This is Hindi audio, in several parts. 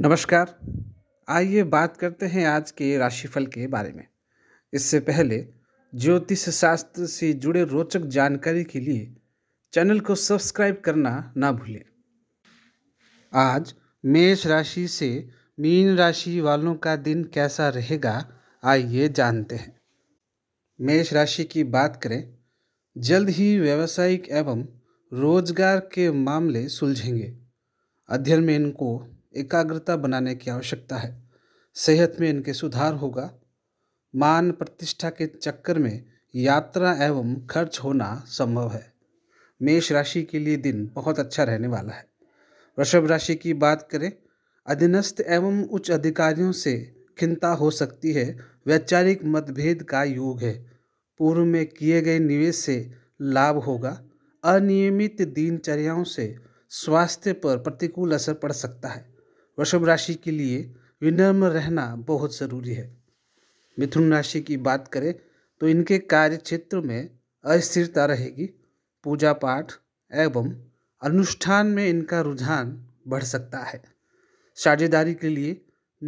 नमस्कार आइए बात करते हैं आज के राशिफल के बारे में इससे पहले ज्योतिष शास्त्र से जुड़े रोचक जानकारी के लिए चैनल को सब्सक्राइब करना ना भूलें आज मेष राशि से मीन राशि वालों का दिन कैसा रहेगा आइए जानते हैं मेष राशि की बात करें जल्द ही व्यावसायिक एवं रोजगार के मामले सुलझेंगे अध्ययन में इनको एकाग्रता बनाने की आवश्यकता है सेहत में इनके सुधार होगा मान प्रतिष्ठा के चक्कर में यात्रा एवं खर्च होना संभव है मेष राशि के लिए दिन बहुत अच्छा रहने वाला है वृषभ राशि की बात करें अधीनस्थ एवं उच्च अधिकारियों से खिंता हो सकती है वैचारिक मतभेद का योग है पूर्व में किए गए निवेश से लाभ होगा अनियमित दिनचर्याओं से स्वास्थ्य पर प्रतिकूल असर पड़ सकता है वृषभ राशि के लिए विनम्र रहना बहुत ज़रूरी है मिथुन राशि की बात करें तो इनके कार्य क्षेत्र में अस्थिरता रहेगी पूजा पाठ एवं अनुष्ठान में इनका रुझान बढ़ सकता है साझेदारी के लिए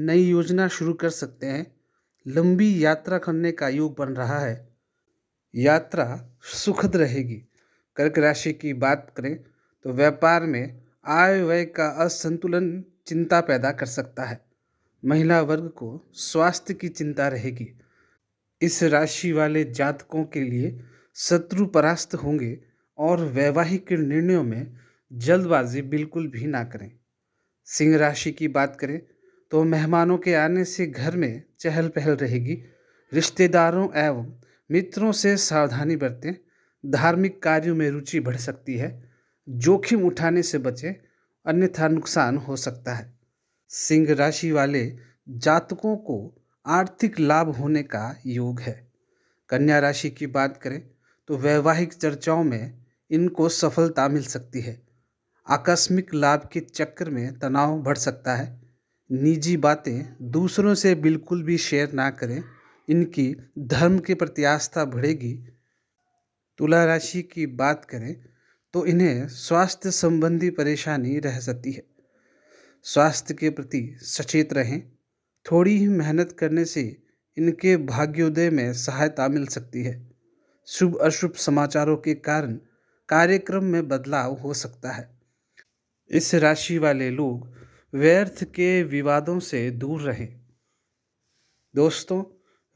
नई योजना शुरू कर सकते हैं लंबी यात्रा करने का योग बन रहा है यात्रा सुखद रहेगी कर्क राशि की बात करें तो व्यापार में आय व्यय का असंतुलन चिंता पैदा कर सकता है महिला वर्ग को स्वास्थ्य की चिंता रहेगी इस राशि वाले जातकों के लिए शत्रु परास्त होंगे और वैवाहिक निर्णयों में जल्दबाजी बिल्कुल भी ना करें सिंह राशि की बात करें तो मेहमानों के आने से घर में चहल पहल रहेगी रिश्तेदारों एवं मित्रों से सावधानी बरतें धार्मिक कार्यों में रुचि बढ़ सकती है जोखिम उठाने से बचें अन्यथा नुकसान हो सकता है सिंह राशि वाले जातकों को आर्थिक लाभ होने का योग है कन्या राशि की बात करें तो वैवाहिक चर्चाओं में इनको सफलता मिल सकती है आकस्मिक लाभ के चक्कर में तनाव बढ़ सकता है निजी बातें दूसरों से बिल्कुल भी शेयर ना करें इनकी धर्म के प्रति आस्था बढ़ेगी तुला राशि की बात करें तो इन्हें स्वास्थ्य संबंधी परेशानी रह सकती है स्वास्थ्य के प्रति सचेत रहें थोड़ी ही मेहनत करने से इनके भाग्योदय में सहायता मिल सकती है शुभ अशुभ समाचारों के कारण कार्यक्रम में बदलाव हो सकता है इस राशि वाले लोग व्यर्थ के विवादों से दूर रहें दोस्तों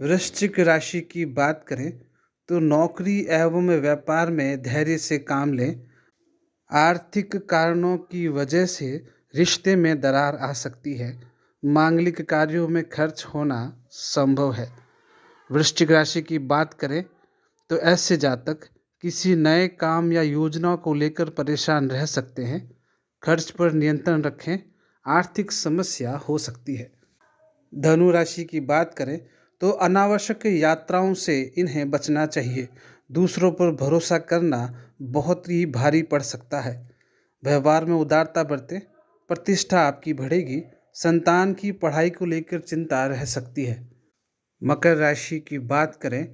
वृश्चिक राशि की बात करें तो नौकरी एवं व्यापार में धैर्य से काम लें आर्थिक कारणों की वजह से रिश्ते में दरार आ सकती है मांगलिक कार्यों में खर्च होना संभव है वृश्चिक राशि की बात करें तो ऐसे जातक किसी नए काम या योजना को लेकर परेशान रह सकते हैं खर्च पर नियंत्रण रखें आर्थिक समस्या हो सकती है धनु राशि की बात करें तो अनावश्यक यात्राओं से इन्हें बचना चाहिए दूसरों पर भरोसा करना बहुत ही भारी पड़ सकता है व्यवहार में उदारता बरतें प्रतिष्ठा आपकी बढ़ेगी संतान की पढ़ाई को लेकर चिंता रह सकती है मकर राशि की बात करें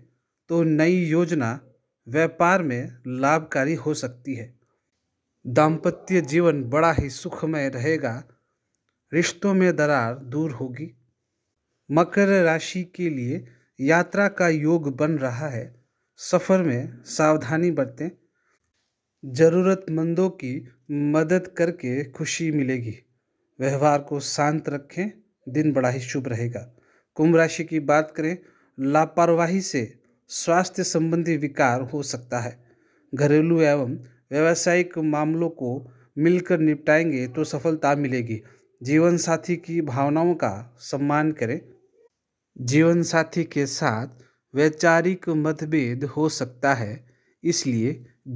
तो नई योजना व्यापार में लाभकारी हो सकती है दाम्पत्य जीवन बड़ा ही सुखमय रहेगा रिश्तों में दरार दूर होगी मकर राशि के लिए यात्रा का योग बन रहा है सफ़र में सावधानी बरतें ज़रूरतमंदों की मदद करके खुशी मिलेगी व्यवहार को शांत रखें दिन बड़ा ही शुभ रहेगा कुंभ राशि की बात करें लापरवाही से स्वास्थ्य संबंधी विकार हो सकता है घरेलू एवं व्यावसायिक मामलों को मिलकर निपटाएंगे तो सफलता मिलेगी जीवन साथी की भावनाओं का सम्मान करें जीवन साथी के साथ वैचारिक मतभेद हो सकता है इसलिए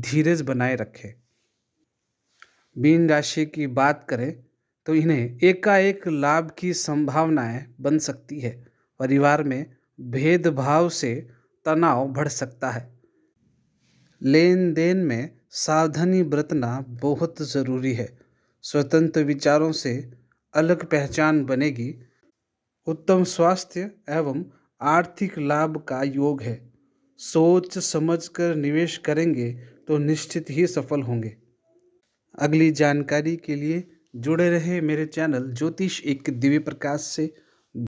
धीरज बनाए रखें मीन राशि की बात करें तो इन्हें एकाएक लाभ की संभावनाएं बन सकती है परिवार में भेदभाव से तनाव बढ़ सकता है लेन देन में सावधानी बरतना बहुत ज़रूरी है स्वतंत्र विचारों से अलग पहचान बनेगी उत्तम स्वास्थ्य एवं आर्थिक लाभ का योग है सोच समझ कर निवेश करेंगे तो निश्चित ही सफल होंगे अगली जानकारी के लिए जुड़े रहे मेरे चैनल ज्योतिष एक दिव्य प्रकाश से